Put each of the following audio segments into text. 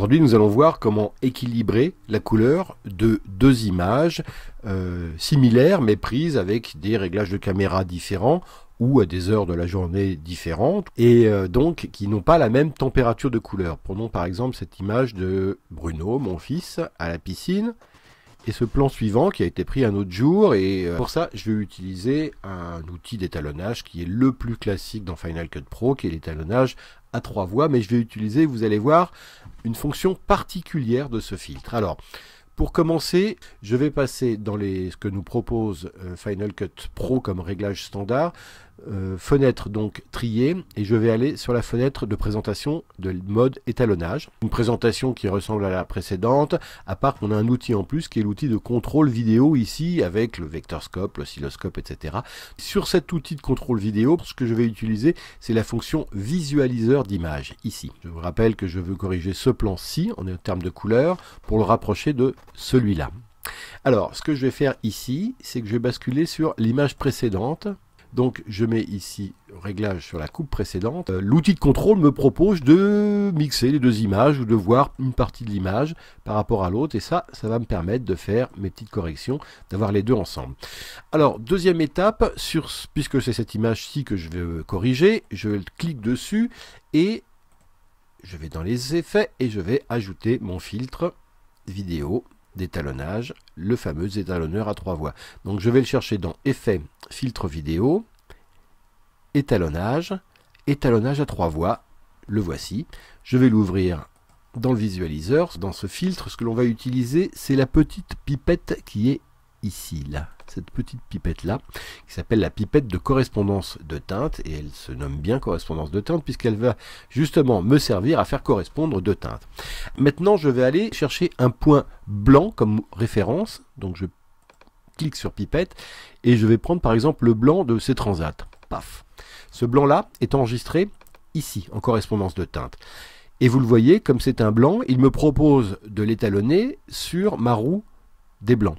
Aujourd'hui, nous allons voir comment équilibrer la couleur de deux images euh, similaires mais prises avec des réglages de caméra différents ou à des heures de la journée différentes et euh, donc qui n'ont pas la même température de couleur. Prenons par exemple cette image de Bruno, mon fils, à la piscine. Et ce plan suivant qui a été pris un autre jour, et euh, pour ça, je vais utiliser un outil d'étalonnage qui est le plus classique dans Final Cut Pro, qui est l'étalonnage à trois voies, mais je vais utiliser, vous allez voir, une fonction particulière de ce filtre. Alors, pour commencer, je vais passer dans les, ce que nous propose euh, Final Cut Pro comme réglage standard. Euh, fenêtre donc triée et je vais aller sur la fenêtre de présentation de mode étalonnage. Une présentation qui ressemble à la précédente, à part qu'on a un outil en plus qui est l'outil de contrôle vidéo ici avec le vectorscope, l'oscilloscope, etc. Sur cet outil de contrôle vidéo, ce que je vais utiliser, c'est la fonction visualiseur d'image ici. Je vous rappelle que je veux corriger ce plan-ci en termes de couleur pour le rapprocher de celui-là. Alors, ce que je vais faire ici, c'est que je vais basculer sur l'image précédente donc je mets ici réglage sur la coupe précédente. Euh, l'outil de contrôle me propose de mixer les deux images ou de voir une partie de l'image par rapport à l'autre. Et ça, ça va me permettre de faire mes petites corrections, d'avoir les deux ensemble. Alors, deuxième étape, sur, puisque c'est cette image-ci que je vais euh, corriger, je clique dessus et je vais dans les effets et je vais ajouter mon filtre vidéo d'étalonnage, le fameux étalonneur à trois voies. Donc je vais le chercher dans Effet, filtre vidéo, étalonnage, étalonnage à trois voies, le voici. Je vais l'ouvrir dans le visualiseur. Dans ce filtre, ce que l'on va utiliser, c'est la petite pipette qui est ici, là, cette petite pipette-là, qui s'appelle la pipette de correspondance de teinte, et elle se nomme bien correspondance de teinte, puisqu'elle va justement me servir à faire correspondre deux teintes. Maintenant, je vais aller chercher un point blanc comme référence, donc je clique sur pipette, et je vais prendre par exemple le blanc de ces transats. Paf Ce blanc-là est enregistré ici, en correspondance de teinte. Et vous le voyez, comme c'est un blanc, il me propose de l'étalonner sur ma roue des blancs.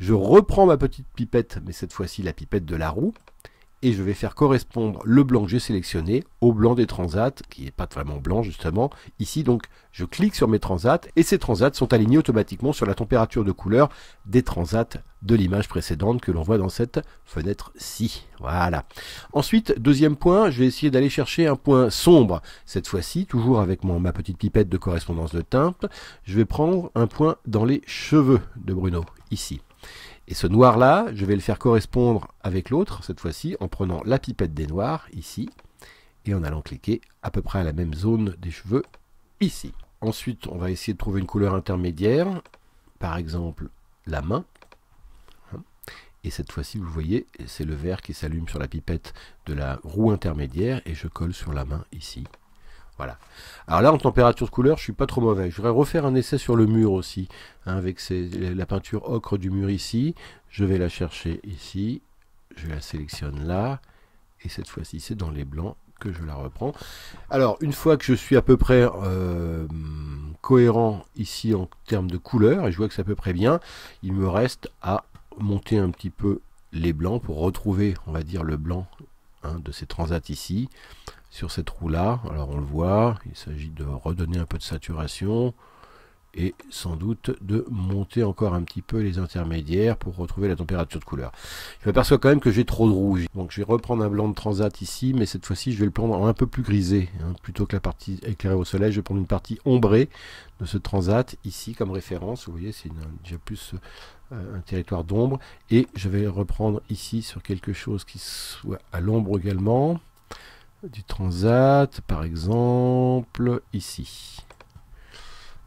Je reprends ma petite pipette, mais cette fois-ci la pipette de la roue, et je vais faire correspondre le blanc que j'ai sélectionné au blanc des transats, qui n'est pas vraiment blanc justement. Ici donc je clique sur mes transats et ces transats sont alignés automatiquement sur la température de couleur des transats de l'image précédente que l'on voit dans cette fenêtre-ci. Voilà. Ensuite, deuxième point, je vais essayer d'aller chercher un point sombre. Cette fois-ci, toujours avec ma petite pipette de correspondance de teinte, je vais prendre un point dans les cheveux de Bruno, ici. Et ce noir-là, je vais le faire correspondre avec l'autre, cette fois-ci, en prenant la pipette des noirs, ici, et en allant cliquer à peu près à la même zone des cheveux, ici. Ensuite, on va essayer de trouver une couleur intermédiaire, par exemple la main. Et cette fois-ci, vous voyez, c'est le vert qui s'allume sur la pipette de la roue intermédiaire et je colle sur la main ici. Voilà. Alors là, en température de couleur, je suis pas trop mauvais. Je voudrais refaire un essai sur le mur aussi, hein, avec la peinture ocre du mur ici. Je vais la chercher ici, je la sélectionne là, et cette fois-ci, c'est dans les blancs que je la reprends. Alors, une fois que je suis à peu près euh, cohérent ici en termes de couleur, et je vois que c'est à peu près bien, il me reste à monter un petit peu les blancs pour retrouver, on va dire, le blanc hein, de ces transats ici sur cette roue là. Alors on le voit, il s'agit de redonner un peu de saturation et sans doute de monter encore un petit peu les intermédiaires pour retrouver la température de couleur. Je m'aperçois quand même que j'ai trop de rouge. Donc je vais reprendre un blanc de transat ici, mais cette fois-ci je vais le prendre un peu plus grisé. Hein. Plutôt que la partie éclairée au soleil, je vais prendre une partie ombrée de ce transat ici comme référence. Vous voyez, c'est déjà plus euh, un territoire d'ombre. Et je vais reprendre ici sur quelque chose qui soit à l'ombre également du transat, par exemple, ici.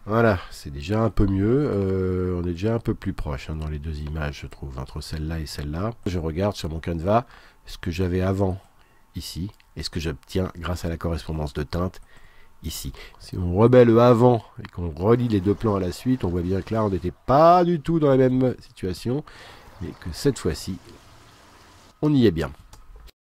Voilà, c'est déjà un peu mieux. Euh, on est déjà un peu plus proche hein, dans les deux images, je trouve, entre celle-là et celle-là. Je regarde sur mon canevas ce que j'avais avant ici et ce que j'obtiens grâce à la correspondance de teinte ici. Si on rebelle le avant et qu'on relie les deux plans à la suite, on voit bien que là, on n'était pas du tout dans la même situation, mais que cette fois-ci, on y est bien.